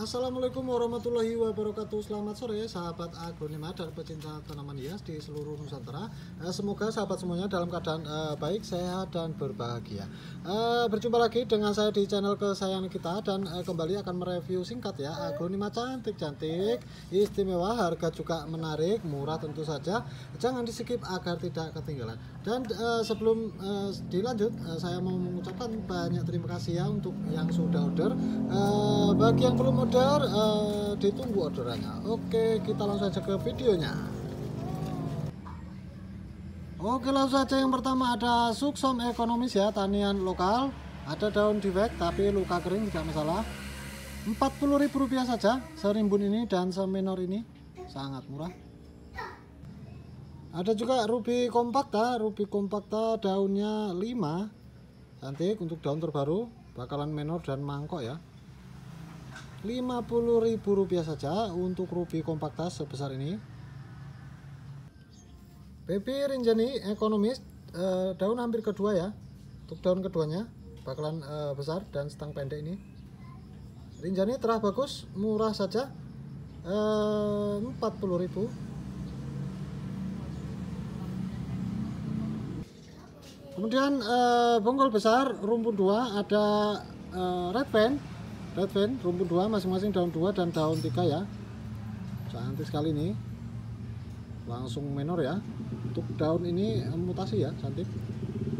Assalamualaikum warahmatullahi wabarakatuh Selamat sore sahabat agronim dan pecinta tanaman hias di seluruh Nusantara eh, Semoga sahabat semuanya dalam keadaan eh, baik, sehat, dan berbahagia eh, Berjumpa lagi dengan saya di channel kesayangan kita Dan kembali akan mereview singkat ya Agronima cantik-cantik, istimewa, harga juga menarik, murah tentu saja Jangan di skip agar tidak ketinggalan Dan sebelum dilanjut, saya mau mengucapkan banyak terima kasih ya Untuk yang sudah order Bagi yang belum order order uh, ditunggu orderannya oke kita langsung saja ke videonya oke langsung saja yang pertama ada suksom ekonomis ya tanian lokal ada daun dewek tapi luka kering tidak masalah Rp40.000 saja serimbun ini dan seminor ini sangat murah ada juga ruby kompakta ruby kompakta daunnya 5 cantik untuk daun terbaru bakalan menor dan mangkok ya rp rupiah saja untuk rupi kompaktas sebesar ini. PP Rinjani ekonomis eh, daun hampir kedua ya. Untuk daun keduanya bakalan eh, besar dan stang pendek ini. Rinjani terah bagus, murah saja. Eh, 40.000. Kemudian eh, bonggol besar rumpun dua ada eh, red band red vein rumpun dua masing-masing daun dua dan daun tiga ya cantik sekali ini langsung menor ya untuk daun ini eh, mutasi ya cantik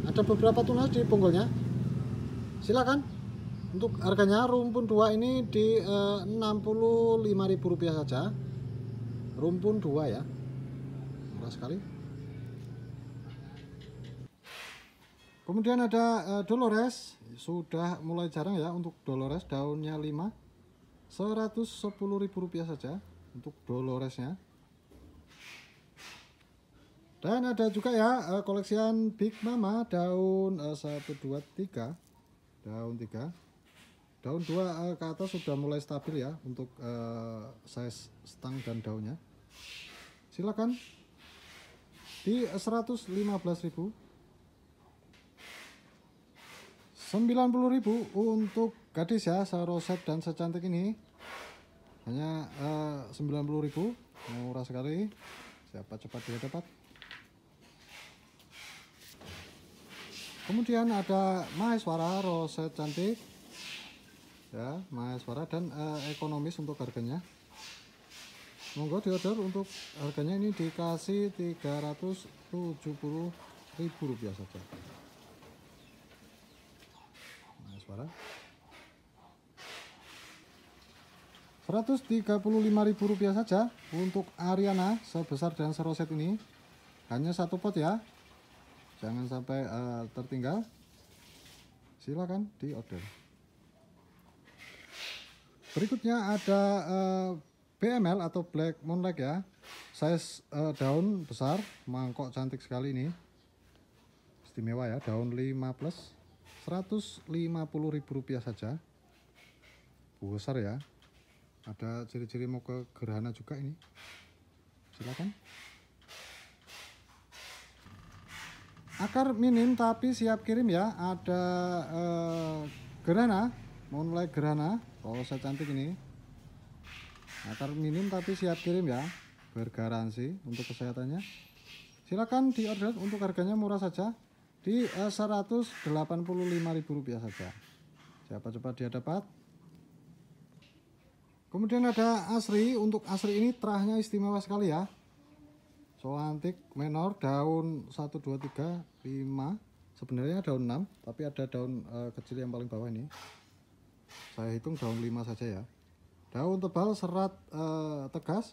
ada beberapa tunas di punggulnya, silakan untuk harganya rumpun dua ini di eh, lima 65000 rupiah saja rumpun dua ya murah sekali kemudian ada uh, Dolores sudah mulai jarang ya untuk Dolores daunnya 5 110.000 saja untuk Doloresnya dan ada juga ya uh, koleksian Big Mama daun uh, 1 2 3 daun 3 daun 2 uh, eh, ke atas sudah mulai stabil ya untuk uh, size stang dan daunnya silakan di 115.000 ribu untuk gadis ya serosep dan secantik ini hanya uh, ribu, murah sekali siapa cepat dia dapat kemudian ada Maeswara roset cantik ya Maeswara dan uh, ekonomis untuk harganya monggo diorder untuk harganya ini dikasih ribu rupiah saja suara 135.000 rupiah saja untuk Ariana sebesar dan seroset ini hanya satu pot ya jangan sampai uh, tertinggal silakan di order berikutnya ada uh, eh, BML atau Black Moonlight ya size uh, daun besar mangkok cantik sekali ini istimewa ya daun 5 plus rp rupiah saja besar ya ada ciri-ciri mau ke gerhana juga ini silakan akar minim tapi siap kirim ya ada eh, gerhana mau mulai gerhana kalau oh, saya cantik ini akar minim tapi siap kirim ya bergaransi untuk kesehatannya silakan di order untuk harganya murah saja di eh, Rp185.000 saja siapa cepat dia dapat kemudian ada asri untuk asri ini terahnya istimewa sekali ya solantik menor daun 1 2 3 5 sebenarnya daun 6 tapi ada daun uh, kecil yang paling bawah ini saya hitung daun 5 saja ya daun tebal serat uh, tegas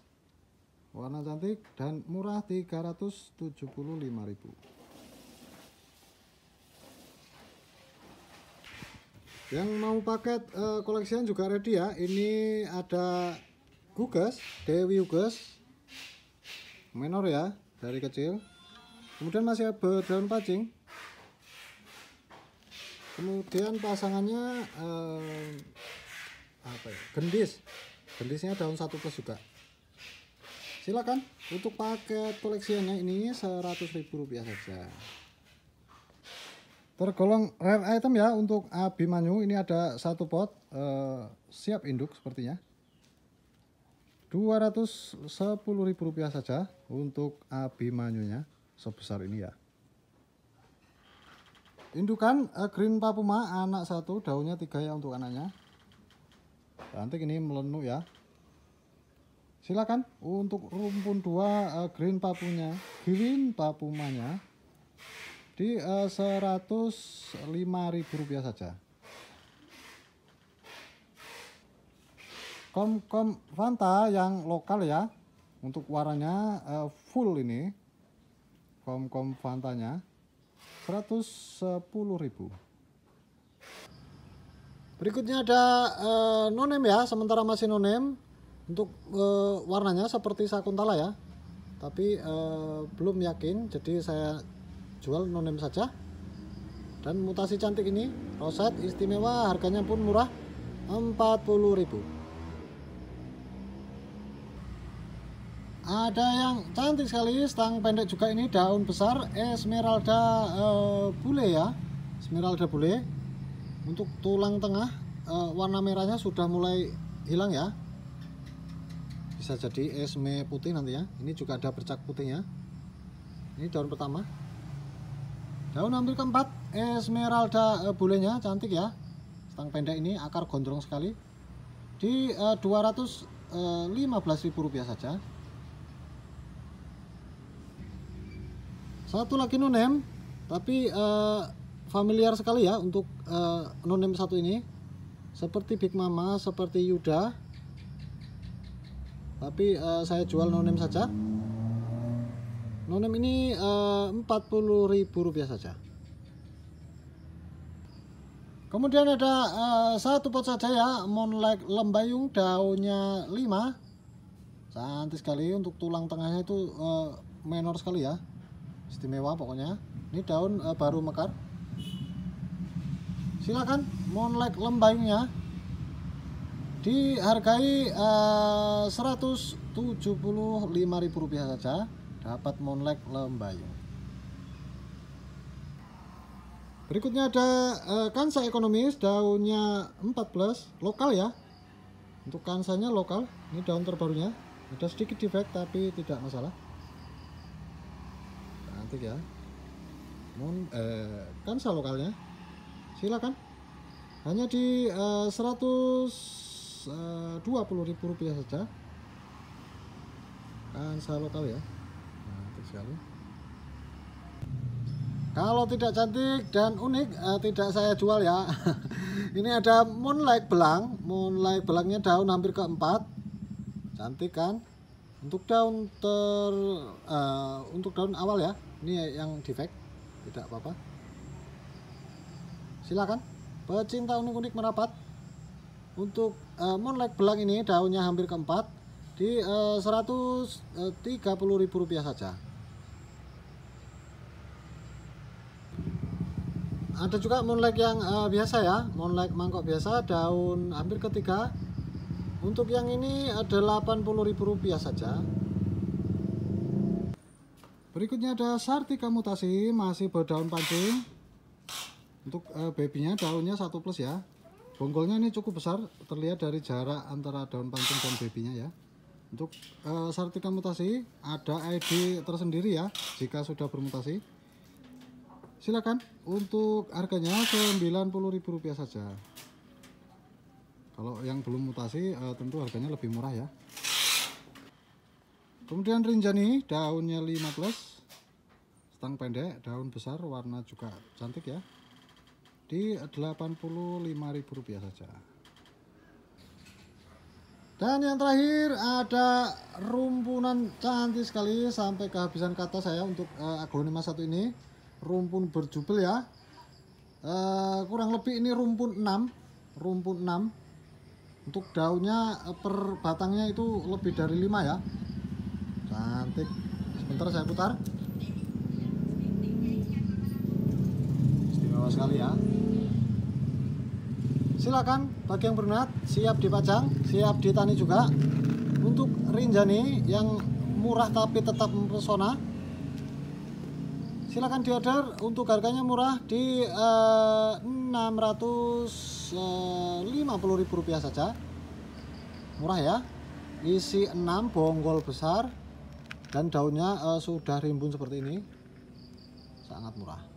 warna cantik dan murah 375.000 Yang mau paket uh, koleksian juga ready ya. Ini ada gugus Dewi gugus Menor ya, dari kecil. Kemudian masih ada daun pacing. Kemudian pasangannya uh, apa ya? Gendis. Gendisnya daun satu plus juga. Silakan untuk paket koleksiannya ini 100.000 rupiah saja tergolong rare item ya untuk Abimanyu ini ada satu pot uh, siap induk sepertinya 210.000 rupiah saja untuk Abimanyunya sebesar ini ya indukan uh, green papuma anak satu daunnya tiga ya untuk anaknya cantik ini melenuk ya silakan untuk rumpun dua uh, green papunya green papumanya di eh, lima ribu rupiah saja kom kom Fanta yang lokal ya untuk warnanya uh, full ini kom kom Fantanya ribu berikutnya ada uh, nonem ya sementara masih nonem untuk uh, warnanya seperti Sakuntala ya tapi uh, belum yakin jadi saya jual nonem saja dan mutasi cantik ini roset istimewa harganya pun murah 40000 ada yang cantik sekali stang pendek juga ini daun besar esmeralda eh, bule ya esmeralda bule untuk tulang tengah eh, warna merahnya sudah mulai hilang ya bisa jadi esme putih nanti ya ini juga ada bercak putihnya ini daun pertama Daun hampir keempat, esmeralda e, bulenya cantik ya. Stang pendek ini akar gondrong sekali. Di e, eh, 215.000 eh, rupiah saja. Satu lagi nonem, tapi e, familiar sekali ya untuk e, nonem satu ini. Seperti Big Mama, seperti Yuda. Tapi e, saya jual nonem saja nonem ini eh, empat puluh ribu rupiah saja kemudian ada uh, satu pot saja ya monlek lembayung daunnya 5 cantik sekali untuk tulang tengahnya itu uh, menor sekali ya istimewa pokoknya ini daun uh, baru mekar silakan monlek lembayungnya dihargai uh, 175.000 rupiah saja dapat monlek lembayung berikutnya ada uh, eh, kansa ekonomis daunnya 14 lokal ya untuk kansanya lokal ini daun terbarunya ada sedikit defect tapi tidak masalah cantik ya Mon, eh, kansa lokalnya silakan hanya di eh, 120.000 eh, rupiah saja kansa lokal ya sekali kalau tidak cantik dan unik eh, tidak saya jual ya ini ada moonlight belang moonlight belangnya daun hampir keempat cantik kan untuk daun ter eh, untuk daun awal ya ini yang defect tidak apa-apa silakan pecinta unik-unik merapat untuk eh, moonlight belang ini daunnya hampir keempat di eh, eh, uh, 130.000 rupiah saja ada juga moonlight yang uh, biasa ya moonlight mangkok biasa daun hampir ketiga untuk yang ini ada Rp80.000 saja berikutnya ada sartika mutasi masih berdaun pancing untuk uh, babynya daunnya satu plus ya bonggolnya ini cukup besar terlihat dari jarak antara daun pancing dan babynya ya untuk uh, eh, sartika mutasi ada ID tersendiri ya jika sudah bermutasi silakan untuk harganya Rp90.000 saja kalau yang belum mutasi uh, tentu harganya lebih murah ya kemudian rinjani daunnya 15 stang pendek daun besar warna juga cantik ya di Rp85.000 saja dan yang terakhir ada rumpunan cantik sekali sampai kehabisan kata saya untuk uh, eh, aglonema satu ini rumpun berjubel ya uh, kurang lebih ini rumpun 6 rumpun 6 untuk daunnya eh, per batangnya itu lebih dari 5 ya cantik sebentar saya putar istimewa sekali ya silakan bagi yang berminat siap dipajang siap ditani juga untuk rinjani yang murah tapi tetap mempesona silakan diorder untuk harganya murah di eh, eh, puluh ribu rupiah saja murah ya isi 6 bonggol besar dan daunnya uh, sudah rimbun seperti ini sangat murah